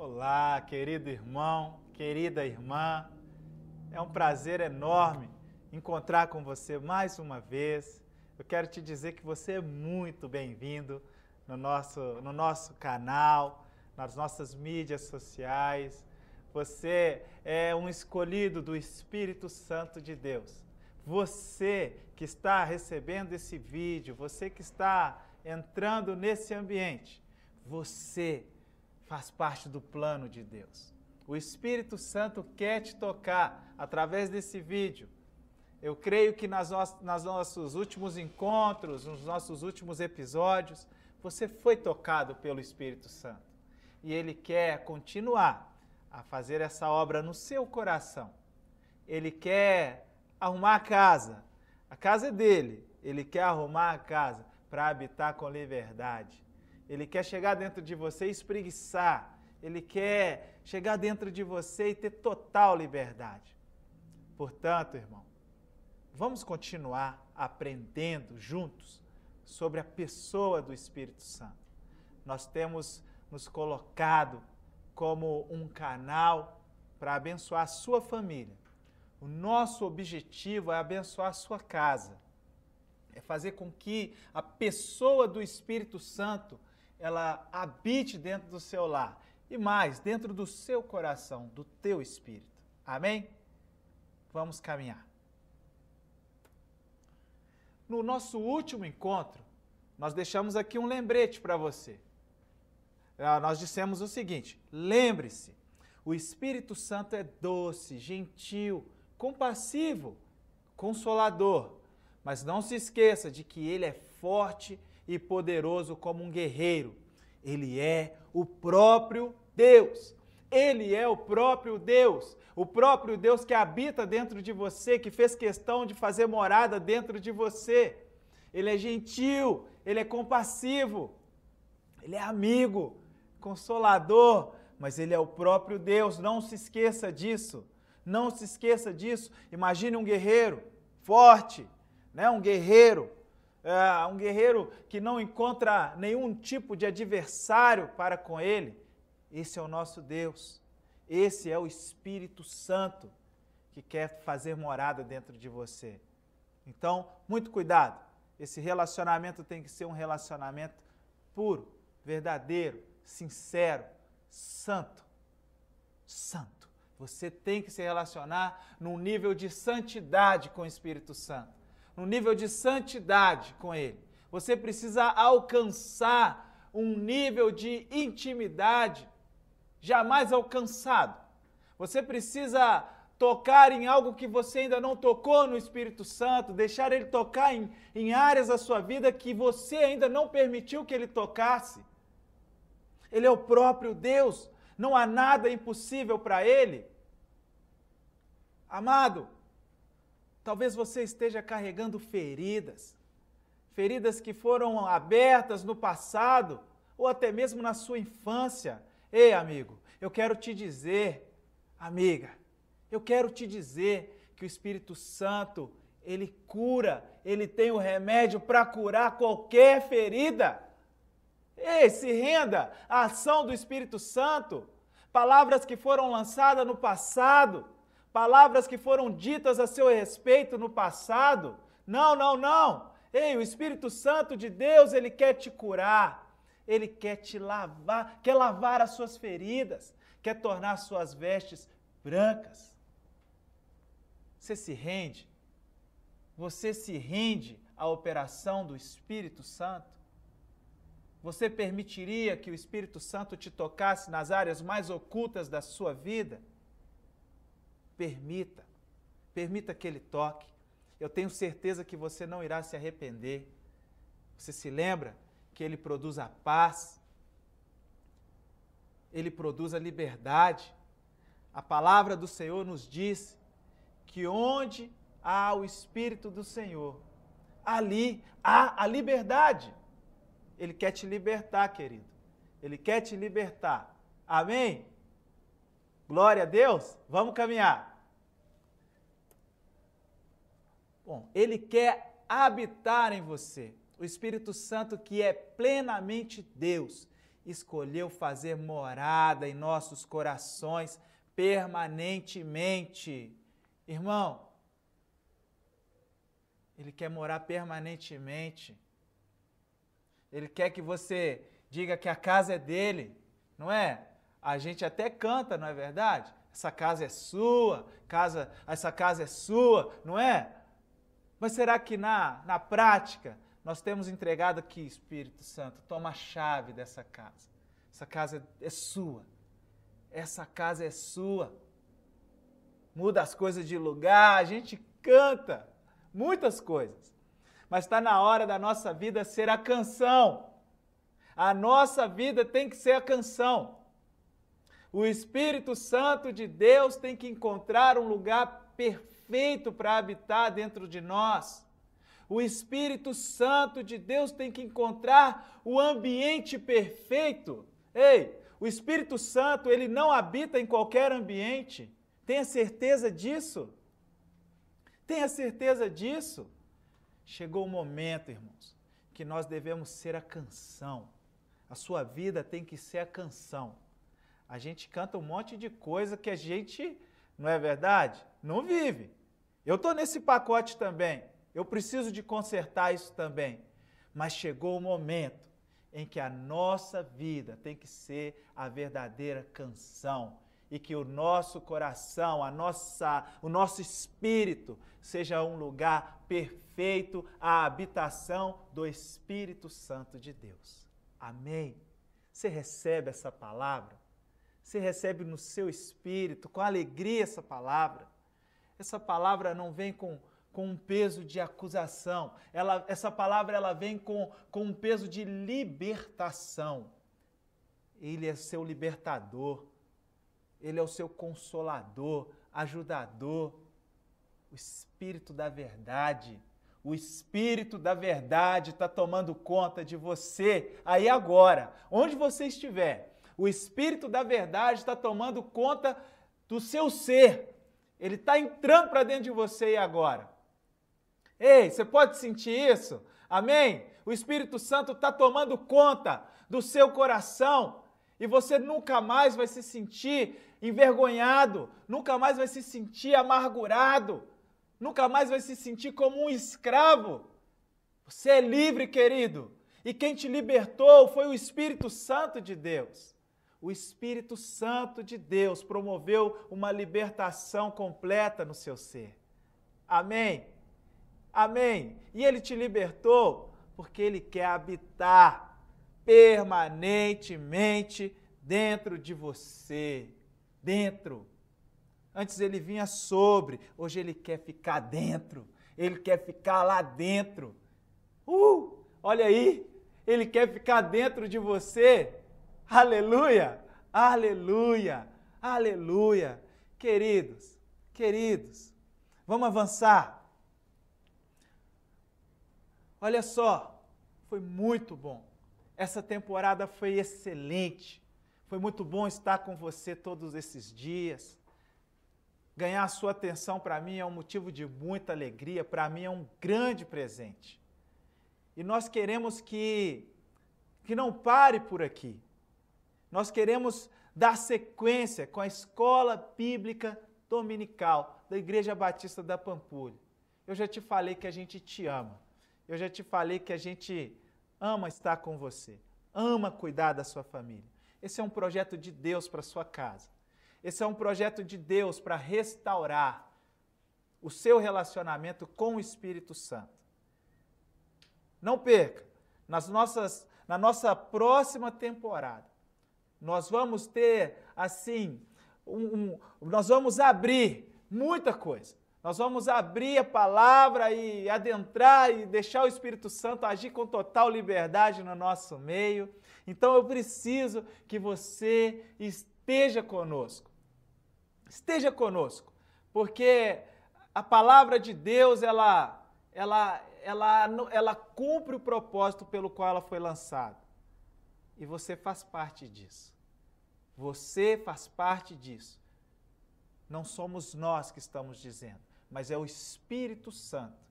Olá, querido irmão, querida irmã. É um prazer enorme encontrar com você mais uma vez. Eu quero te dizer que você é muito bem-vindo no nosso, no nosso canal, nas nossas mídias sociais. Você é um escolhido do Espírito Santo de Deus. Você que está recebendo esse vídeo, você que está entrando nesse ambiente, você faz parte do plano de Deus. O Espírito Santo quer te tocar através desse vídeo. Eu creio que nas, no nas nossos últimos encontros, nos nossos últimos episódios, você foi tocado pelo Espírito Santo. E ele quer continuar a fazer essa obra no seu coração. Ele quer arrumar a casa. A casa é dele. Ele quer arrumar a casa para habitar com liberdade ele quer chegar dentro de você e espreguiçar. Ele quer chegar dentro de você e ter total liberdade. Portanto, irmão, vamos continuar aprendendo juntos sobre a pessoa do Espírito Santo. Nós temos nos colocado como um canal para abençoar a sua família. O nosso objetivo é abençoar a sua casa, é fazer com que a pessoa do Espírito Santo ela habite dentro do seu lar e mais, dentro do seu coração, do teu espírito. Amém? Vamos caminhar. No nosso último encontro, nós deixamos aqui um lembrete para você. Ah, nós dissemos o seguinte: lembre-se, o Espírito Santo é doce, gentil, compassivo, consolador, mas não se esqueça de que ele é forte e poderoso como um guerreiro. Ele é o próprio Deus. Ele é o próprio Deus, o próprio Deus que habita dentro de você, que fez questão de fazer morada dentro de você. Ele é gentil, ele é compassivo, ele é amigo, consolador, mas ele é o próprio Deus. Não se esqueça disso. Não se esqueça disso. Imagine um guerreiro forte, né? Um guerreiro é, um guerreiro que não encontra nenhum tipo de adversário para com ele. Esse é o nosso Deus. Esse é o Espírito Santo que quer fazer morada dentro de você. Então, muito cuidado. Esse relacionamento tem que ser um relacionamento puro, verdadeiro, sincero, santo. Santo. Você tem que se relacionar num nível de santidade com o Espírito Santo um nível de santidade com Ele. Você precisa alcançar um nível de intimidade jamais alcançado. Você precisa tocar em algo que você ainda não tocou no Espírito Santo, deixar ele tocar em, em áreas da sua vida que você ainda não permitiu que ele tocasse. Ele é o próprio Deus, não há nada impossível para ele. Amado, Talvez você esteja carregando feridas, feridas que foram abertas no passado ou até mesmo na sua infância. Ei, amigo, eu quero te dizer, amiga, eu quero te dizer que o Espírito Santo, ele cura, ele tem o remédio para curar qualquer ferida. Ei, se renda à ação do Espírito Santo. Palavras que foram lançadas no passado, palavras que foram ditas a seu respeito no passado. Não, não, não. Ei, o Espírito Santo de Deus, ele quer te curar. Ele quer te lavar, quer lavar as suas feridas, quer tornar suas vestes brancas. Você se rende? Você se rende à operação do Espírito Santo? Você permitiria que o Espírito Santo te tocasse nas áreas mais ocultas da sua vida? Permita. Permita que Ele toque. Eu tenho certeza que você não irá se arrepender. Você se lembra que Ele produz a paz, Ele produz a liberdade. A palavra do Senhor nos diz que onde há o Espírito do Senhor, ali há a liberdade. Ele quer te libertar, querido. Ele quer te libertar. Amém? Glória a Deus? Vamos caminhar. Bom, ele quer habitar em você. O Espírito Santo, que é plenamente Deus, escolheu fazer morada em nossos corações permanentemente. Irmão, ele quer morar permanentemente. Ele quer que você diga que a casa é dele, não é? A gente até canta, não é verdade? Essa casa é sua, casa, essa casa é sua, não é? Mas será que na, na prática nós temos entregado aqui, Espírito Santo, toma a chave dessa casa. Essa casa é, é sua. Essa casa é sua. Muda as coisas de lugar, a gente canta muitas coisas. Mas está na hora da nossa vida ser a canção. A nossa vida tem que ser a canção. O Espírito Santo de Deus tem que encontrar um lugar perfeito para habitar dentro de nós. O Espírito Santo de Deus tem que encontrar o ambiente perfeito. Ei, o Espírito Santo, ele não habita em qualquer ambiente. Tenha certeza disso. Tenha certeza disso. Chegou o momento, irmãos, que nós devemos ser a canção. A sua vida tem que ser a canção a gente canta um monte de coisa que a gente, não é verdade? Não vive. Eu estou nesse pacote também. Eu preciso de consertar isso também. Mas chegou o momento em que a nossa vida tem que ser a verdadeira canção e que o nosso coração, a nossa, o nosso espírito seja um lugar perfeito, a habitação do Espírito Santo de Deus. Amém. Você recebe essa palavra? Você recebe no seu espírito, com alegria, essa palavra. Essa palavra não vem com, com um peso de acusação. Ela, essa palavra ela vem com, com um peso de libertação. Ele é seu libertador. Ele é o seu consolador, ajudador, o Espírito da Verdade. O Espírito da Verdade está tomando conta de você aí agora, onde você estiver. O Espírito da Verdade está tomando conta do seu ser. Ele está entrando para dentro de você agora. Ei, você pode sentir isso? Amém? O Espírito Santo está tomando conta do seu coração e você nunca mais vai se sentir envergonhado, nunca mais vai se sentir amargurado, nunca mais vai se sentir como um escravo. Você é livre, querido, e quem te libertou foi o Espírito Santo de Deus o Espírito Santo de Deus promoveu uma libertação completa no seu ser. Amém? Amém? E ele te libertou porque ele quer habitar permanentemente dentro de você. Dentro. Antes ele vinha sobre, hoje ele quer ficar dentro. Ele quer ficar lá dentro. Uh! Olha aí, ele quer ficar dentro de você Aleluia! Aleluia! Aleluia! Queridos, queridos, vamos avançar. Olha só, foi muito bom. Essa temporada foi excelente. Foi muito bom estar com você todos esses dias. Ganhar a sua atenção para mim é um motivo de muita alegria, para mim é um grande presente. E nós queremos que que não pare por aqui. Nós queremos dar sequência com a escola bíblica dominical da Igreja Batista da Pampulha. Eu já te falei que a gente te ama. Eu já te falei que a gente ama estar com você, ama cuidar da sua família. Esse é um projeto de Deus para sua casa. Esse é um projeto de Deus para restaurar o seu relacionamento com o Espírito Santo. Não perca, nas nossas, na nossa próxima temporada, nós vamos ter, assim, um, um, nós vamos abrir muita coisa. Nós vamos abrir a palavra e adentrar e deixar o Espírito Santo agir com total liberdade no nosso meio. Então eu preciso que você esteja conosco. Esteja conosco, porque a palavra de Deus, ela ela ela ela cumpre o propósito pelo qual ela foi lançada e você faz parte disso. Você faz parte disso. Não somos nós que estamos dizendo, mas é o Espírito Santo.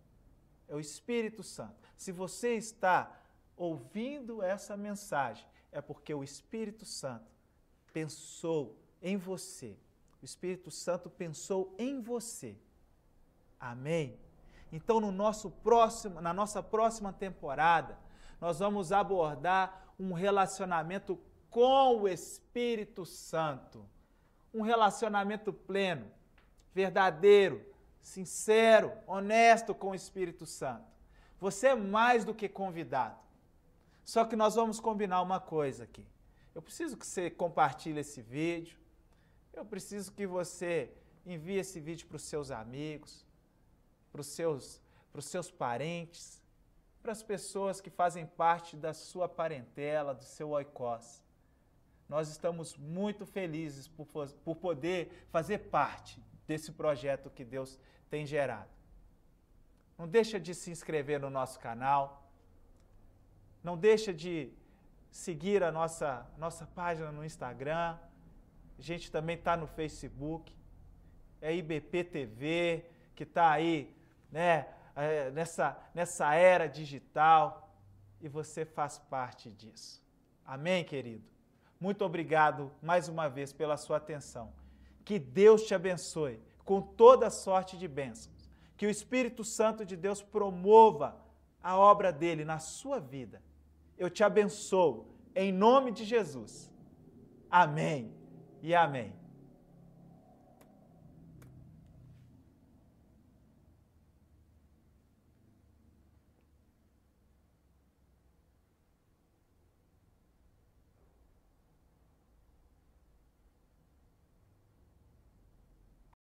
É o Espírito Santo. Se você está ouvindo essa mensagem, é porque o Espírito Santo pensou em você. O Espírito Santo pensou em você. Amém. Então no nosso próximo, na nossa próxima temporada, nós vamos abordar um relacionamento com o Espírito Santo. Um relacionamento pleno, verdadeiro, sincero, honesto com o Espírito Santo. Você é mais do que convidado. Só que nós vamos combinar uma coisa aqui. Eu preciso que você compartilhe esse vídeo. Eu preciso que você envie esse vídeo para os seus amigos, para os seus, para os seus parentes, para as pessoas que fazem parte da sua parentela, do seu oikos. Nós estamos muito felizes por, por poder fazer parte desse projeto que Deus tem gerado. Não deixa de se inscrever no nosso canal. Não deixa de seguir a nossa, nossa página no Instagram. A gente também está no Facebook. É IBP TV, que está aí, né? É, nessa, nessa era digital e você faz parte disso. Amém, querido? Muito obrigado mais uma vez pela sua atenção. Que Deus te abençoe com toda sorte de bênçãos. Que o Espírito Santo de Deus promova a obra dele na sua vida. Eu te abençoo em nome de Jesus. Amém e amém.